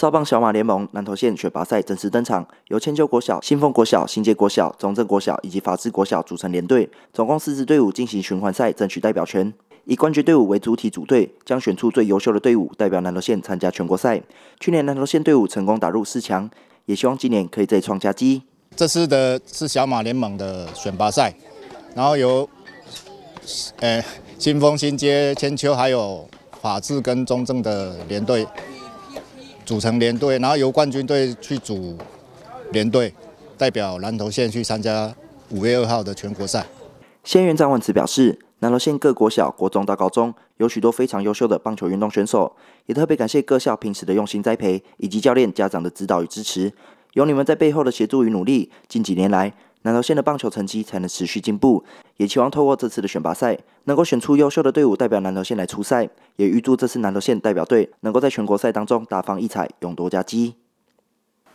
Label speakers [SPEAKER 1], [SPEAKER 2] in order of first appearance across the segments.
[SPEAKER 1] 少棒小马联盟南投县选拔赛正式登场，由千秋国小、新丰国小、新街国小、中正国小以及法治国小组成联队，总共四支队伍进行循环赛，争取代表权。以冠军队伍为主体组队，将选出最优秀的队伍代表南投县参加全国赛。去年南投县队伍成功打入四强，也希望今年可以再创佳绩。这次的是小马联盟的选拔赛，然后由呃新丰、
[SPEAKER 2] 新街、千秋，还有法治跟中正的联队。组成连队，然后由冠军队去组连队，代表南投县去参加五月二号的全国赛。
[SPEAKER 1] 仙院张万慈表示，南投县各国小、国中到高中有许多非常优秀的棒球运动选手，也特别感谢各校平时的用心栽培，以及教练、家长的指导与支持。有你们在背后的协助与努力，近几年来。南投县的棒球成绩才能持续进步，也期望透过这次的选拔赛，能够选出优秀的队伍代表南投县来出赛，也预祝这次南投县代表队能够在全国赛当中大放异彩，勇夺佳绩。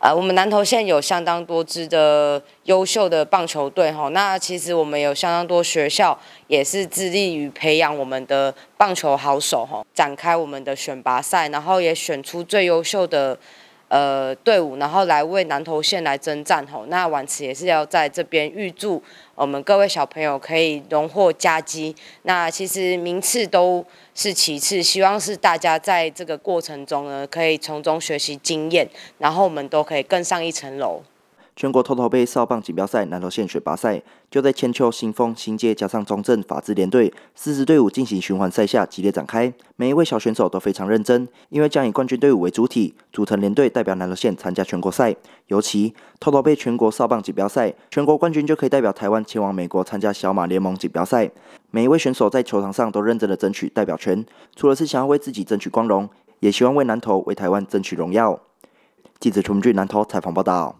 [SPEAKER 3] 呃，我们南投县有相当多支的优秀的棒球队哈，那其实我们有相当多学校也是致力于培养我们的棒球好手哈，展开我们的选拔赛，然后也选出最优秀的。呃，队伍，然后来为南投县来征战吼。那晚慈也是要在这边预祝我们各位小朋友可以荣获佳绩。那其实名次都是其次，希望是大家在这个过程中呢，可以从中学习经验，然后我们都可以更上一层楼。
[SPEAKER 1] 全国通头杯扫棒锦标赛南投县选拔赛就在千秋新丰新街加上中正法治联队四支队伍进行循环赛下激烈展开，每一位小选手都非常认真，因为将以冠军队伍为主体组成联队代表南投县参加全国赛。尤其通头杯全国扫棒锦标赛全国冠军就可以代表台湾前往美国参加小马联盟锦标赛。每一位选手在球场上都认真的争取代表权，除了是想要为自己争取光荣，也希望为南投为台湾争取荣耀。记者陈俊南投采访报道。